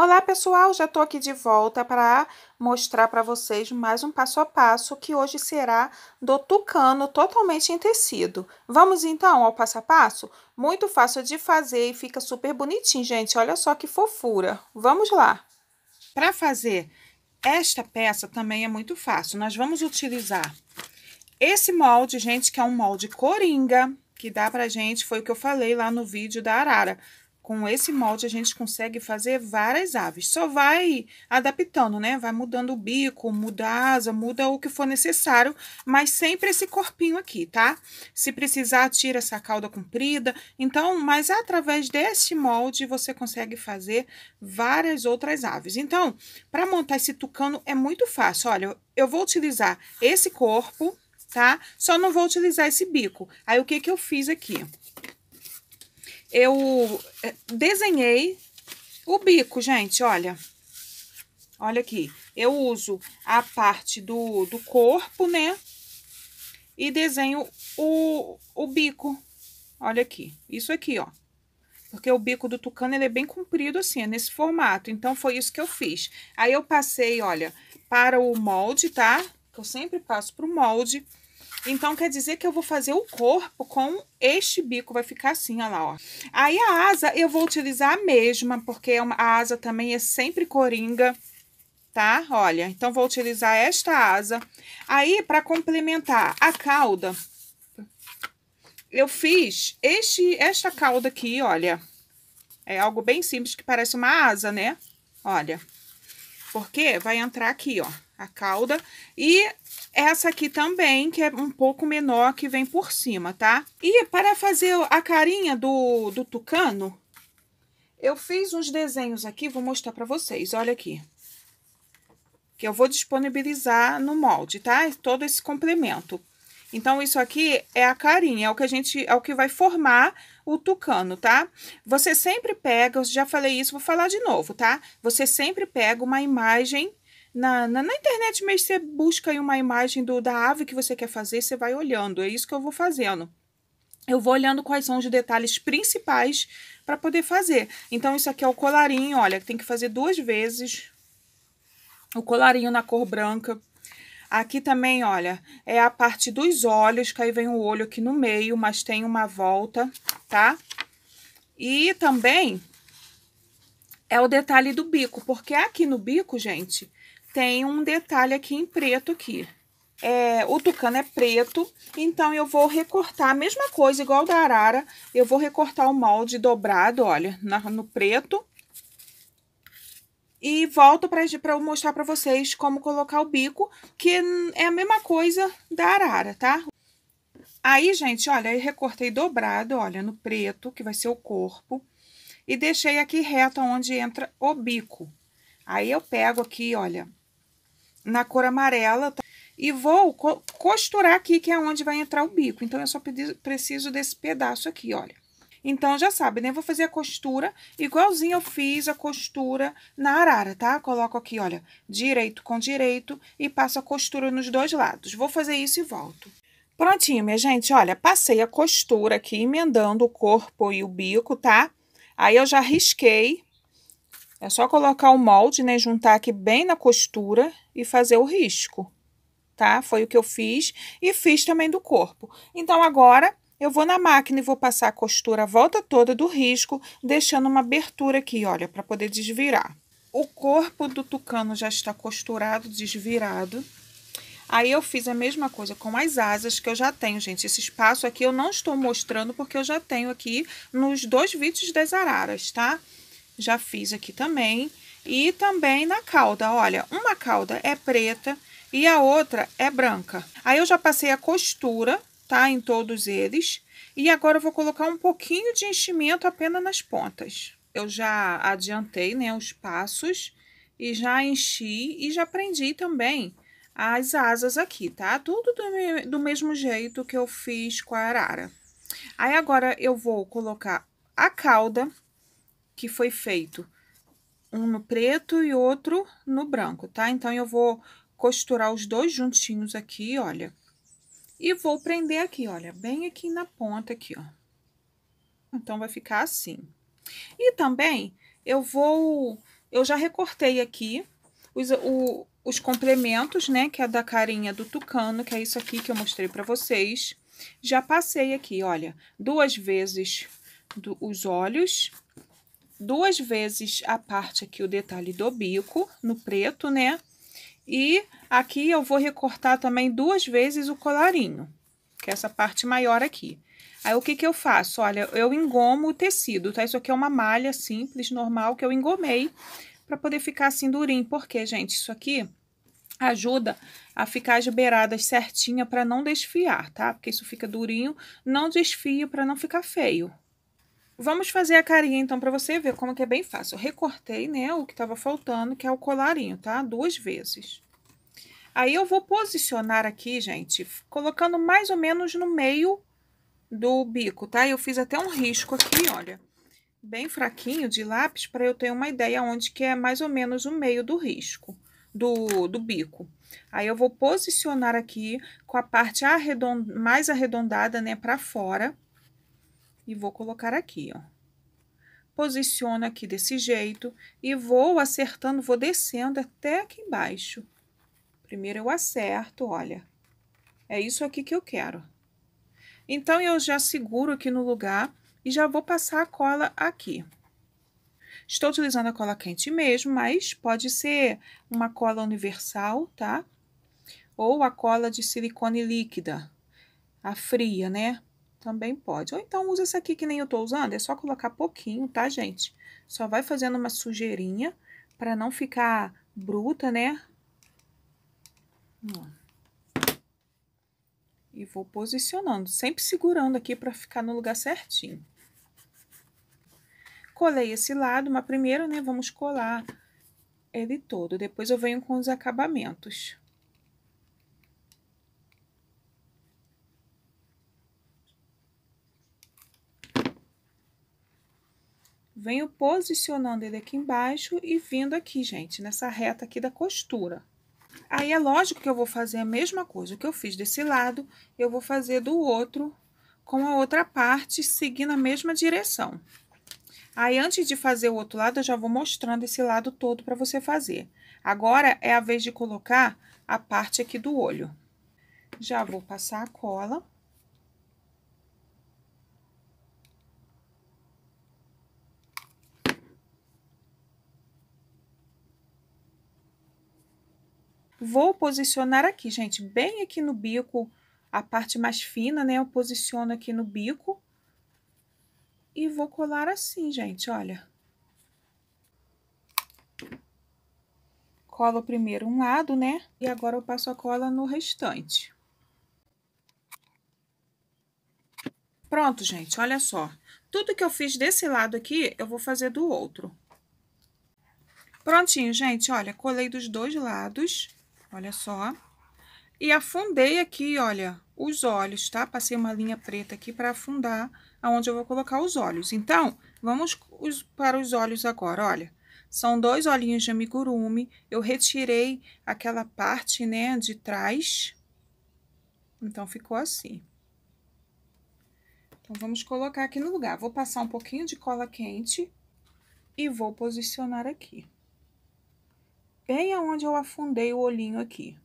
Olá pessoal, já estou aqui de volta para mostrar para vocês mais um passo a passo que hoje será do tucano totalmente em tecido. Vamos então ao passo a passo? Muito fácil de fazer e fica super bonitinho, gente. Olha só que fofura. Vamos lá. Para fazer esta peça também é muito fácil. Nós vamos utilizar esse molde, gente, que é um molde coringa, que dá para gente, foi o que eu falei lá no vídeo da arara com esse molde a gente consegue fazer várias aves. Só vai adaptando, né? Vai mudando o bico, muda a asa, muda o que for necessário, mas sempre esse corpinho aqui, tá? Se precisar, tira essa cauda comprida. Então, mas através desse molde você consegue fazer várias outras aves. Então, para montar esse tucano é muito fácil. Olha, eu vou utilizar esse corpo, tá? Só não vou utilizar esse bico. Aí, o que que eu fiz aqui? eu eh, desenhei o bico, gente, olha. Olha aqui, eu uso a parte do, do corpo, né? E desenho o, o bico. Olha aqui, isso aqui, ó. Porque o bico do tucano, ele é bem comprido assim, é nesse formato. Então, foi isso que eu fiz. Aí, eu passei, olha, para o molde, tá? Que eu sempre passo pro molde. Então, quer dizer que eu vou fazer o corpo com este bico, vai ficar assim, olha lá, ó. Aí, a asa eu vou utilizar a mesma, porque é a asa também é sempre coringa, tá? Olha, então, vou utilizar esta asa. Aí, para complementar a cauda, eu fiz este, esta cauda aqui, olha. É algo bem simples, que parece uma asa, né? Olha. Porque vai entrar aqui, ó, a cauda. E essa aqui também, que é um pouco menor, que vem por cima, tá? E para fazer a carinha do, do tucano, eu fiz uns desenhos aqui, vou mostrar para vocês, olha aqui. Que eu vou disponibilizar no molde, tá? Todo esse complemento. Então, isso aqui é a carinha, é o que a gente, é o que vai formar o tucano, tá? Você sempre pega, eu já falei isso, vou falar de novo, tá? Você sempre pega uma imagem na, na, na, internet mesmo, você busca aí uma imagem do, da ave que você quer fazer, você vai olhando. É isso que eu vou fazendo. Eu vou olhando quais são os detalhes principais para poder fazer. Então, isso aqui é o colarinho, olha, tem que fazer duas vezes. O colarinho na cor branca. Aqui também, olha, é a parte dos olhos, que aí vem o olho aqui no meio, mas tem uma volta, tá? E também é o detalhe do bico, porque aqui no bico, gente, tem um detalhe aqui em preto aqui. É, o tucano é preto, então eu vou recortar a mesma coisa, igual da arara. Eu vou recortar o molde dobrado, olha, na, no preto. E volto para mostrar para vocês como colocar o bico, que é a mesma coisa da arara, tá? Aí, gente, olha, eu recortei dobrado, olha, no preto, que vai ser o corpo. E deixei aqui reto onde entra o bico. Aí, eu pego aqui, olha, na cor amarela. Tá? E vou co costurar aqui, que é onde vai entrar o bico. Então, eu só preciso desse pedaço aqui, olha. Então, já sabe, né? Vou fazer a costura igualzinho eu fiz a costura na arara, tá? Coloco aqui, olha, direito com direito e passo a costura nos dois lados. Vou fazer isso e volto. Prontinho, minha gente, olha, passei a costura aqui, emendando o corpo e o bico, tá? Aí, eu já risquei é só colocar o molde, né, juntar aqui bem na costura e fazer o risco, tá? Foi o que eu fiz e fiz também do corpo. Então, agora, eu vou na máquina e vou passar a costura a volta toda do risco, deixando uma abertura aqui, olha, para poder desvirar. O corpo do tucano já está costurado, desvirado. Aí, eu fiz a mesma coisa com as asas que eu já tenho, gente. Esse espaço aqui eu não estou mostrando porque eu já tenho aqui nos dois vídeos das araras, tá? Tá? já fiz aqui também. E também na cauda, olha, uma cauda é preta e a outra é branca. Aí eu já passei a costura, tá, em todos eles. E agora eu vou colocar um pouquinho de enchimento apenas nas pontas. Eu já adiantei, né, os passos e já enchi e já prendi também as asas aqui, tá? Tudo do, do mesmo jeito que eu fiz com a arara. Aí agora eu vou colocar a cauda que foi feito um no preto e outro no branco, tá? Então, eu vou costurar os dois juntinhos aqui, olha. E vou prender aqui, olha, bem aqui na ponta aqui, ó. Então, vai ficar assim. E também, eu vou... Eu já recortei aqui os, o, os complementos, né? Que é da carinha do tucano, que é isso aqui que eu mostrei pra vocês. Já passei aqui, olha, duas vezes do, os olhos duas vezes a parte aqui, o detalhe do bico, no preto, né? E aqui eu vou recortar também duas vezes o colarinho, que é essa parte maior aqui. Aí, o que que eu faço? Olha, eu engomo o tecido, tá? Isso aqui é uma malha simples, normal, que eu engomei para poder ficar assim durinho. Porque, gente, isso aqui ajuda a ficar as beiradas certinha para não desfiar, tá? Porque isso fica durinho, não desfio para não ficar feio, Vamos fazer a carinha, então, para você ver como que é bem fácil. Eu recortei, né, o que estava faltando, que é o colarinho, tá? Duas vezes. Aí, eu vou posicionar aqui, gente, colocando mais ou menos no meio do bico, tá? Eu fiz até um risco aqui, olha, bem fraquinho de lápis, para eu ter uma ideia onde que é mais ou menos o meio do risco, do, do bico. Aí, eu vou posicionar aqui com a parte arredond... mais arredondada, né, para fora, e vou colocar aqui, ó. Posiciono aqui desse jeito e vou acertando, vou descendo até aqui embaixo. Primeiro eu acerto, olha. É isso aqui que eu quero. Então, eu já seguro aqui no lugar e já vou passar a cola aqui. Estou utilizando a cola quente mesmo, mas pode ser uma cola universal, tá? Ou a cola de silicone líquida, a fria, né? também pode. Ou então usa esse aqui que nem eu tô usando, é só colocar pouquinho, tá, gente? Só vai fazendo uma sujeirinha para não ficar bruta, né? Ó. E vou posicionando, sempre segurando aqui para ficar no lugar certinho. Colei esse lado, mas primeiro, né, vamos colar ele todo. Depois eu venho com os acabamentos. venho posicionando ele aqui embaixo e vindo aqui, gente, nessa reta aqui da costura. Aí, é lógico que eu vou fazer a mesma coisa. O que eu fiz desse lado, eu vou fazer do outro com a outra parte, seguindo a mesma direção. Aí, antes de fazer o outro lado, eu já vou mostrando esse lado todo para você fazer. Agora, é a vez de colocar a parte aqui do olho. Já vou passar a cola. Vou posicionar aqui, gente, bem aqui no bico, a parte mais fina, né? Eu posiciono aqui no bico. E vou colar assim, gente, olha. Colo primeiro um lado, né? E agora eu passo a cola no restante. Pronto, gente, olha só. Tudo que eu fiz desse lado aqui, eu vou fazer do outro. Prontinho, gente, olha, colei dos dois lados. Olha só. E afundei aqui, olha, os olhos, tá? Passei uma linha preta aqui para afundar aonde eu vou colocar os olhos. Então, vamos para os olhos agora, olha. São dois olhinhos de amigurumi. Eu retirei aquela parte, né, de trás. Então, ficou assim. Então, vamos colocar aqui no lugar. Vou passar um pouquinho de cola quente e vou posicionar aqui bem aonde eu afundei o olhinho aqui.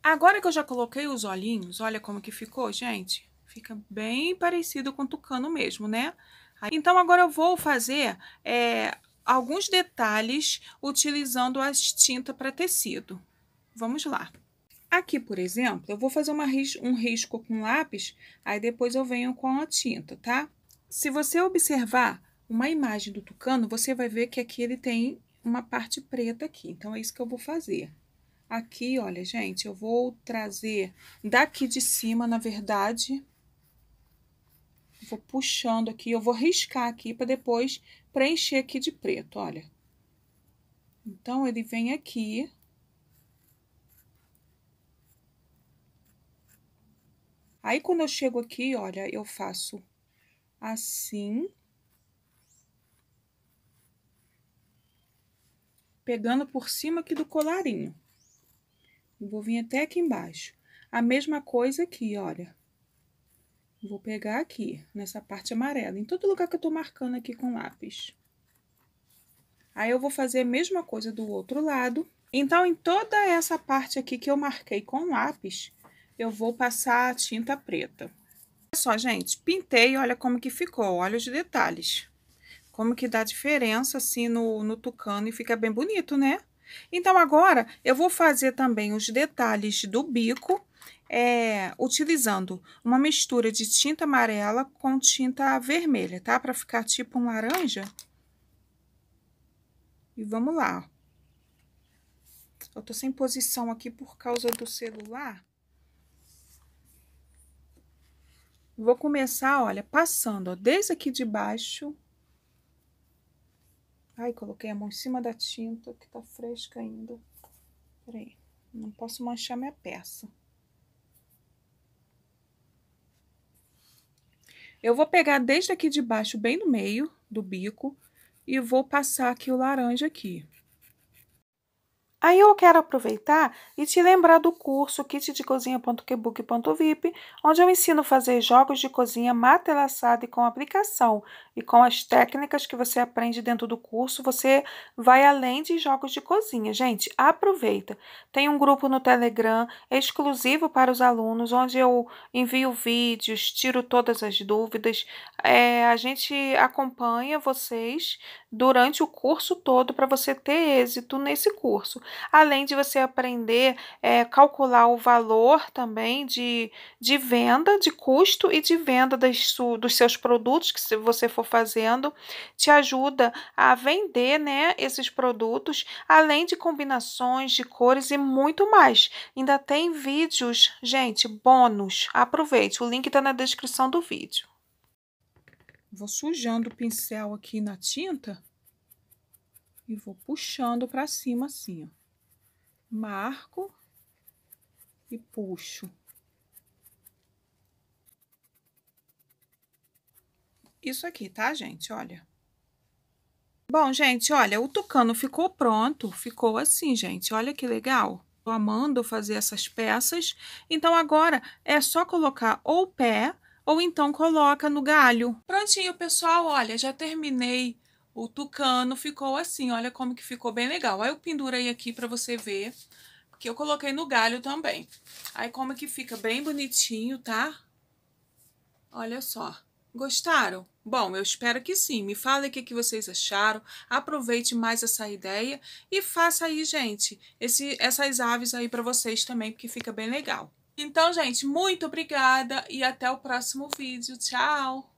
Agora que eu já coloquei os olhinhos, olha como que ficou, gente. Fica bem parecido com tucano mesmo, né? Então, agora eu vou fazer é, alguns detalhes utilizando as tinta para tecido. Vamos lá. Aqui, por exemplo, eu vou fazer ris um risco com lápis, aí depois eu venho com a tinta, tá? Se você observar uma imagem do tucano, você vai ver que aqui ele tem uma parte preta aqui. Então, é isso que eu vou fazer. Aqui, olha, gente, eu vou trazer daqui de cima, na verdade, vou puxando aqui, eu vou riscar aqui para depois preencher aqui de preto, olha. Então, ele vem aqui. Aí, quando eu chego aqui, olha, eu faço assim pegando por cima aqui do colarinho. Vou vir até aqui embaixo. A mesma coisa aqui, olha. Vou pegar aqui, nessa parte amarela, em todo lugar que eu tô marcando aqui com lápis. Aí, eu vou fazer a mesma coisa do outro lado. Então, em toda essa parte aqui que eu marquei com lápis, eu vou passar a tinta preta. Olha só, gente, pintei, olha como que ficou, olha os detalhes. Como que dá diferença assim no, no tucano e fica bem bonito, né? Então, agora, eu vou fazer também os detalhes do bico, é, utilizando uma mistura de tinta amarela com tinta vermelha, tá? Pra ficar tipo um laranja. E vamos lá. Eu tô sem posição aqui por causa do celular. Vou começar, olha, passando, ó, desde aqui de baixo Ai, coloquei a mão em cima da tinta, que tá fresca ainda. Peraí, não posso manchar minha peça. Eu vou pegar desde aqui de baixo, bem no meio do bico, e vou passar aqui o laranja aqui. Aí eu quero aproveitar e te lembrar do curso cozinha.quebook.vip, onde eu ensino a fazer jogos de cozinha matelassado e com aplicação. E com as técnicas que você aprende dentro do curso, você vai além de jogos de cozinha. Gente, aproveita. Tem um grupo no Telegram exclusivo para os alunos, onde eu envio vídeos, tiro todas as dúvidas. É, a gente acompanha vocês durante o curso todo para você ter êxito nesse curso além de você aprender é, calcular o valor também de, de venda, de custo e de venda das, dos seus produtos que você for fazendo, te ajuda a vender né, esses produtos, além de combinações de cores e muito mais. Ainda tem vídeos, gente, bônus. Aproveite, o link está na descrição do vídeo. Vou sujando o pincel aqui na tinta e vou puxando para cima assim, ó marco e puxo. Isso aqui, tá, gente? Olha. Bom, gente, olha, o tucano ficou pronto, ficou assim, gente. Olha que legal. Tô amando fazer essas peças. Então, agora, é só colocar ou pé ou então coloca no galho. Prontinho, pessoal, olha, já terminei o tucano ficou assim, olha como que ficou bem legal. Aí eu pendurei aqui para você ver, que eu coloquei no galho também. Aí como que fica bem bonitinho, tá? Olha só. Gostaram? Bom, eu espero que sim. Me fala o que, que vocês acharam. Aproveite mais essa ideia e faça aí, gente, esse, essas aves aí para vocês também, porque fica bem legal. Então, gente, muito obrigada e até o próximo vídeo. Tchau!